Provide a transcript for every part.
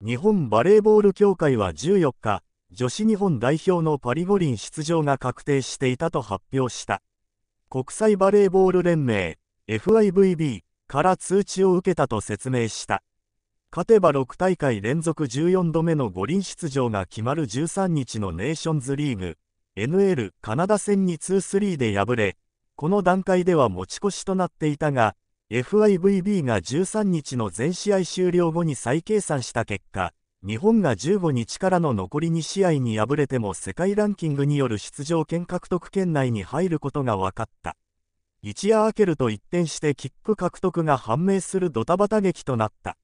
日本バレーボール協会は14日、女子日本代表のパリ五輪出場が確定していたと発表した。国際バレーボール連盟 FIVB から通知を受けたと説明した。勝てば6大会連続14度目の五輪出場が決まる13日のネーションズリーグ NL カナダ戦に2-3で敗れ、この段階では持ち越しとなっていたが、FIVB が13日の全試合終了後に再計算した結果、日本が15日からの残り2試合に敗れても世界ランキングによる出場権獲得圏内に入ることが分かった。一夜明けると一転して切符獲得が判明するドタバタ劇となった。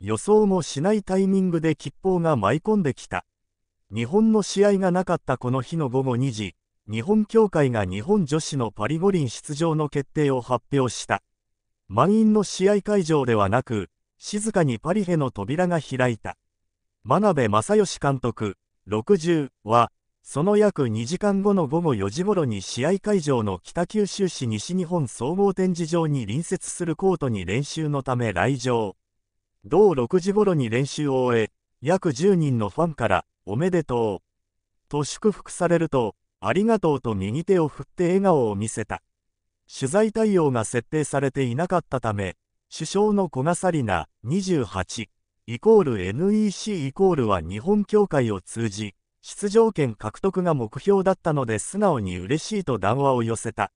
予想もしないタイミングで吉報が舞い込んできた。日本の試合がなかったこの日の午後2時、日本協会が日本女子のパリ五輪出場の決定を発表した。満員の試合会場ではなく、静かにパリへの扉が開いた。真鍋正義監督、60は、その約2時間後の午後4時頃に試合会場の北九州市西日本総合展示場に隣接するコートに練習のため来場。同6時頃に練習を終え、約10人のファンから、おめでとう。と祝福されると、ありがとうと右手を振って笑顔を見せた。取材対応が設定されていなかったため、首相の古賀紗理奈28イコール NEC イコールは日本協会を通じ、出場権獲得が目標だったので素直に嬉しいと談話を寄せた。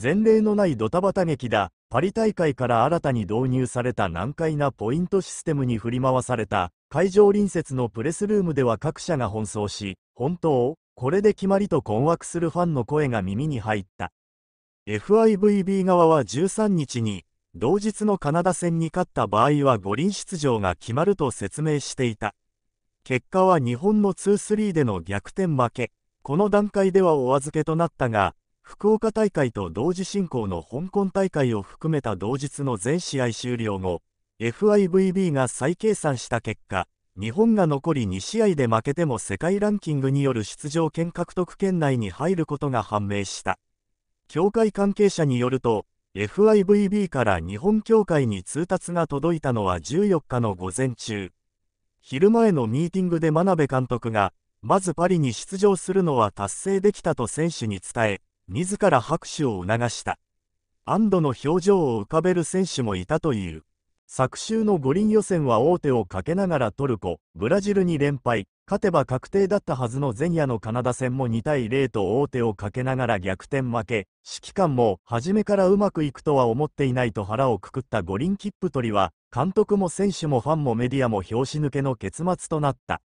前例のないドタバタ劇だ、パリ大会から新たに導入された難解なポイントシステムに振り回された、会場隣接のプレスルームでは各社が奔走し、本当、これで決まりと困惑するファンの声が耳に入った。FIVB 側は13日に、同日のカナダ戦に勝った場合は五輪出場が決まると説明していた。結果は日本の2-3での逆転負け。この段階ではお預けとなったが、福岡大会と同時進行の香港大会を含めた同日の全試合終了後、FIVB が再計算した結果、日本が残り2試合で負けても世界ランキングによる出場権獲得圏内に入ることが判明した。教会関係者によると、FIVB から日本教会に通達が届いたのは14日の午前中。昼前のミーティングで真鍋監督が、まずパリに出場するのは達成できたと選手に伝え、自ら拍手を促した。安堵の表情を浮かべる選手もいたという。昨週の五輪予選は王手をかけながらトルコ、ブラジルに連敗、勝てば確定だったはずの前夜のカナダ戦も2対0と王手をかけながら逆転負け、指揮官も初めからうまくいくとは思っていないと腹をくくった五輪切符取りは、監督も選手もファンもメディアも拍子抜けの結末となった。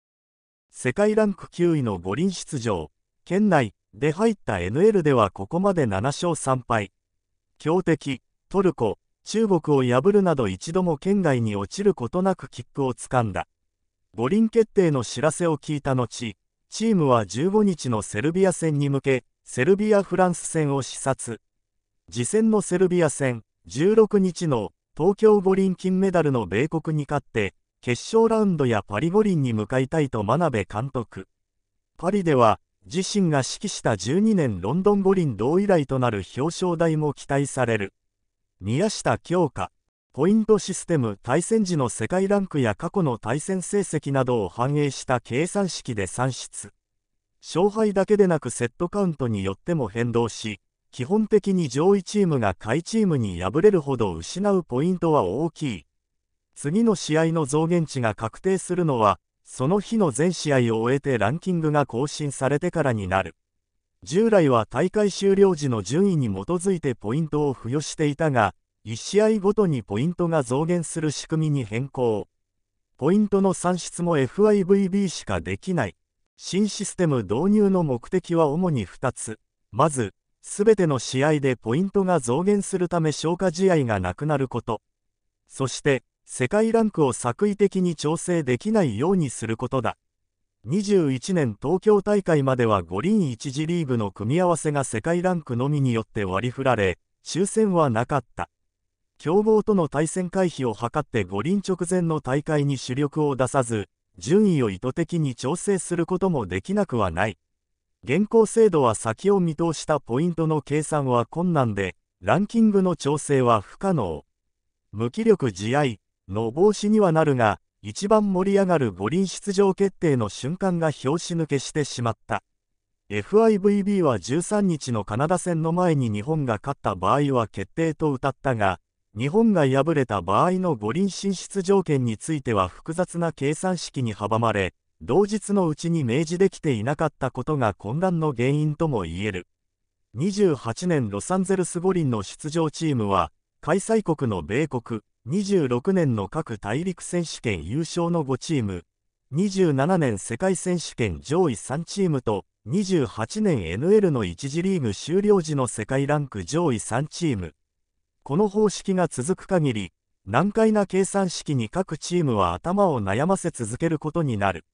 世界ランク9位の五輪出場、県内で入った NL ではここまで7勝3敗。強敵、トルコ、中国を破るなど一度も県外に落ちることなく切符をつかんだ。五輪決定の知らせを聞いた後、チームは15日のセルビア戦に向け、セルビア・フランス戦を視察。次戦のセルビア戦、16日の東京五輪金メダルの米国に勝って、決勝ラウンドやパリ五輪に向かいたいと真鍋監督。パリでは、自身が指揮した12年ロンドン五輪同以来となる表彰台も期待される。宮下京香ポイントシステム対戦時の世界ランクや過去の対戦成績などを反映した計算式で算出勝敗だけでなくセットカウントによっても変動し基本的に上位チームが下位チームに敗れるほど失うポイントは大きい次の試合の増減値が確定するのはその日の全試合を終えてランキングが更新されてからになる従来は大会終了時の順位に基づいてポイントを付与していたが、1試合ごとにポイントが増減する仕組みに変更。ポイントの算出も FIVB しかできない。新システム導入の目的は主に2つ。まず、すべての試合でポイントが増減するため消化試合がなくなること。そして、世界ランクを作為的に調整できないようにすることだ。21年東京大会までは五輪1次リーグの組み合わせが世界ランクのみによって割り振られ、終戦はなかった。強豪との対戦回避を図って五輪直前の大会に主力を出さず、順位を意図的に調整することもできなくはない。現行制度は先を見通したポイントの計算は困難で、ランキングの調整は不可能。無気力試合の防止にはなるが、一番盛り上がる五輪出場決定の瞬間が拍子抜けしてしまった。FIVB は13日のカナダ戦の前に日本が勝った場合は決定と謳ったが、日本が敗れた場合の五輪進出条件については複雑な計算式に阻まれ、同日のうちに明示できていなかったことが混乱の原因とも言える。28年ロサンゼルス五輪の出場チームは、開催国の米国、26年の各大陸選手権優勝の5チーム、27年世界選手権上位3チームと、28年 NL の1次リーグ終了時の世界ランク上位3チーム。この方式が続く限り、難解な計算式に各チームは頭を悩ませ続けることになる。